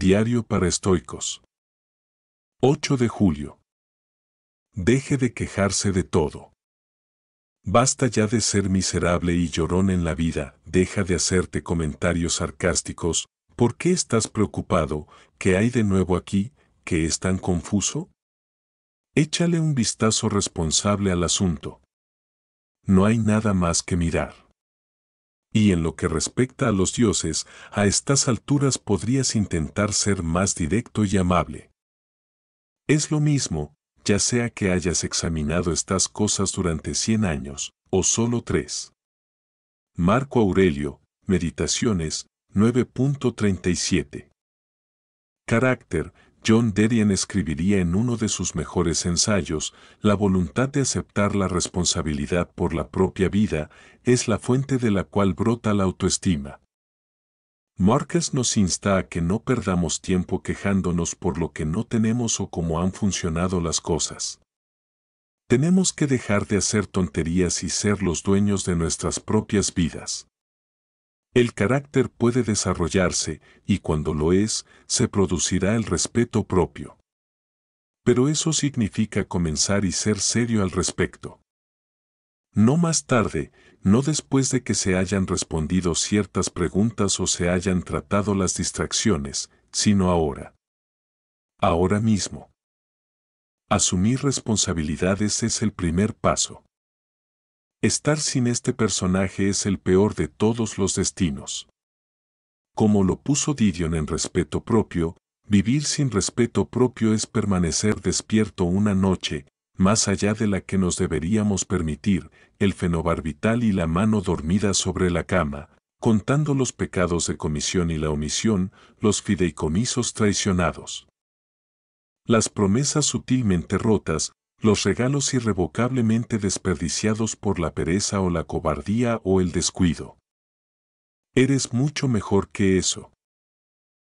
Diario para estoicos. 8 de julio. Deje de quejarse de todo. Basta ya de ser miserable y llorón en la vida, deja de hacerte comentarios sarcásticos, ¿por qué estás preocupado? ¿Qué hay de nuevo aquí? ¿Qué es tan confuso? Échale un vistazo responsable al asunto. No hay nada más que mirar. Y en lo que respecta a los dioses, a estas alturas podrías intentar ser más directo y amable. Es lo mismo, ya sea que hayas examinado estas cosas durante 100 años, o solo tres. Marco Aurelio, Meditaciones, 9.37. Carácter, John Derian escribiría en uno de sus mejores ensayos, La voluntad de aceptar la responsabilidad por la propia vida es la fuente de la cual brota la autoestima. Marcus nos insta a que no perdamos tiempo quejándonos por lo que no tenemos o cómo han funcionado las cosas. Tenemos que dejar de hacer tonterías y ser los dueños de nuestras propias vidas. El carácter puede desarrollarse y cuando lo es, se producirá el respeto propio. Pero eso significa comenzar y ser serio al respecto. No más tarde, no después de que se hayan respondido ciertas preguntas o se hayan tratado las distracciones, sino ahora. Ahora mismo. Asumir responsabilidades es el primer paso. Estar sin este personaje es el peor de todos los destinos. Como lo puso Didion en respeto propio, vivir sin respeto propio es permanecer despierto una noche, más allá de la que nos deberíamos permitir, el fenobarbital y la mano dormida sobre la cama, contando los pecados de comisión y la omisión, los fideicomisos traicionados. Las promesas sutilmente rotas, los regalos irrevocablemente desperdiciados por la pereza o la cobardía o el descuido. Eres mucho mejor que eso.